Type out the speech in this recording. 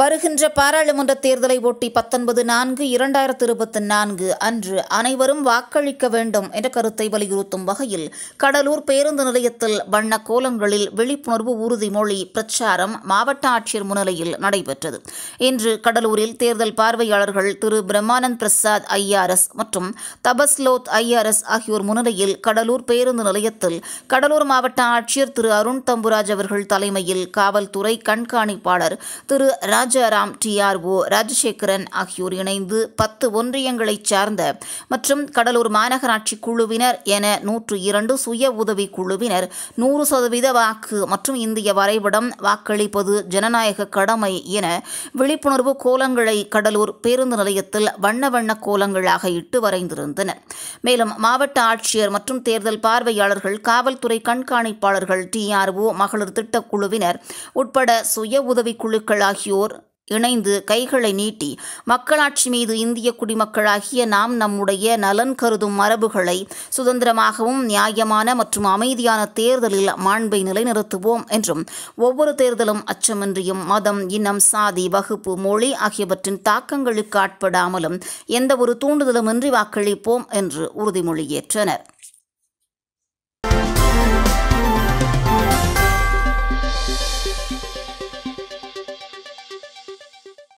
வருகின்ற பாராளுமன்ற தேர்தலை ஒட்டி பத்தொன்பது நான்கு இரண்டாயிரத்து இருபத்தி நான்கு அன்று அனைவரும் வாக்களிக்க வேண்டும் என்ற கருத்தை வலியுறுத்தும் வகையில் கடலூர் பேருந்து நிலையத்தில் வண்ண கோலங்களில் விழிப்புணர்வு உறுதிமொழி பிரச்சாரம் மாவட்ட ஆட்சியர் முன்னிலையில் நடைபெற்றது இன்று கடலூரில் தேர்தல் பார்வையாளர்கள் திரு பிரம்மானந்த் பிரசாத் ஐஆர்எஸ் மற்றும் தபஸ்லோத் ஐஆர்எஸ் ஆகியோர் முன்னிலையில் கடலூர் பேருந்து நிலையத்தில் கடலூர் மாவட்ட ஆட்சியர் திரு அருண் தம்புராஜ் அவர்கள் தலைமையில் காவல்துறை கண்காணிப்பாளர் திரு ராஜாராம் டிஆர்ஓ ராஜசேகரன் ஆகியோர் இணைந்து பத்து ஒன்றியங்களைச் சார்ந்த மற்றும் கடலூர் மாநகராட்சி குழுவினர் என நூற்று இரண்டு சுய உதவி குழுவினர் நூறு சதவீத வாக்கு மற்றும் இந்திய வரைபடம் வாக்களிப்பது ஜனநாயக கடமை என விழிப்புணர்வு கோலங்களை கடலூர் பேருந்து நிலையத்தில் வண்ண வண்ண கோலங்களாக இட்டு வரைந்திருந்தனர் மேலும் மாவட்ட ஆட்சியர் மற்றும் தேர்தல் பார்வையாளர்கள் காவல்துறை கண்காணிப்பாளர்கள் டிஆர்ஓ மகளிர் திட்டக்குழுவினர் உட்பட சுய உதவி குழுக்கள் ஆகியோர் இணைந்து கைகளை நீட்டி மக்களாட்சி மீது இந்திய குடிமக்களாகிய நாம் நம்முடைய நலன் கருதும் மரபுகளை சுதந்திரமாகவும் நியாயமான மற்றும் அமைதியான தேர்தலில் மாண்பை நிலைநிறுத்துவோம் என்றும் ஒவ்வொரு தேர்தலும் அச்சமின்றியும் மதம் இனம் சாதி வகுப்பு மொழி ஆகியவற்றின் தாக்கங்களுக்கு ஆட்படாமலும் எந்த ஒரு இன்றி வாக்களிப்போம் என்று உறுதிமொழியேற்றனர்